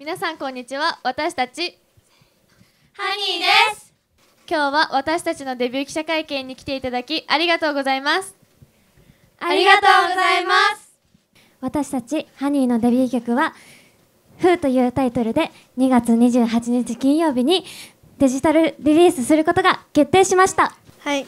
皆さんこんにちは私たちハニーです今日は私たちのデビュー記者会見に来ていただきありがとうございますありがとうございます私たちハニーのデビュー曲は「ふ o というタイトルで2月28日金曜日にデジタルリリースすることが決定しましたはい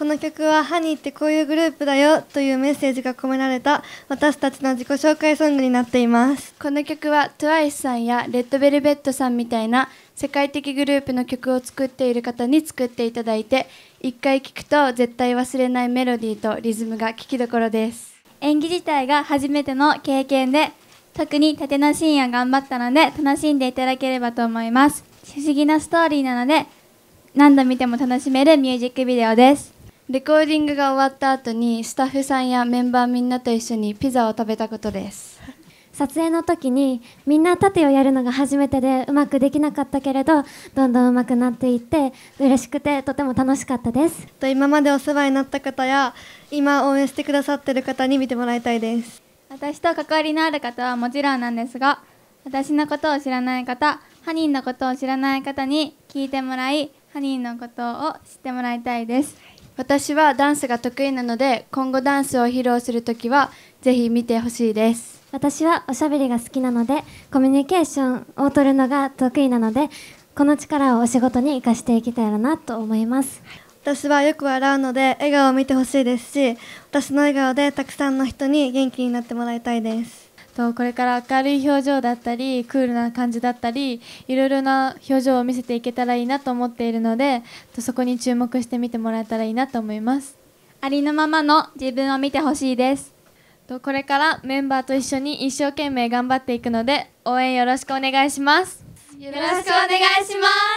この曲はハニーってこういうグループだよというメッセージが込められた私たちの自己紹介ソングになっていますこの曲は TWICE さんやレッドベルベットさんみたいな世界的グループの曲を作っている方に作っていただいて一回聴くと絶対忘れないメロディーとリズムが聴きどころです演技自体が初めての経験で特に縦のシーンは頑張ったので楽しんでいただければと思います不思議なストーリーなので何度見ても楽しめるミュージックビデオですレコーディングが終わった後にスタッフさんやメンバーみんなと一緒にピザを食べたことです撮影の時にみんな盾をやるのが初めてでうまくできなかったけれどどんどんうまくなっていって嬉しくてとても楽しかったですと今までお世話になった方や今応援してくださってる方に見てもらいたいです私と関わりのある方はもちろんなんですが私のことを知らない方ハニーのことを知らない方に聞いてもらいハニーのことを知ってもらいたいです、私はダンスが得意なので今後ダンスを披露するときはぜひ見てほしいです私はおしゃべりが好きなのでコミュニケーションを取るのが得意なのでこの力をお仕事に生かしていけたらなと思います私はよく笑うので笑顔を見てほしいですし私の笑顔でたくさんの人に元気になってもらいたいですとこれから明るい表情だったりクールな感じだったりいろいろな表情を見せていけたらいいなと思っているのでとそこに注目してみてもらえたらいいなと思いますありのままの自分を見てほしいですとこれからメンバーと一緒に一生懸命頑張っていくので応援よろしくお願いしますよろしくお願いします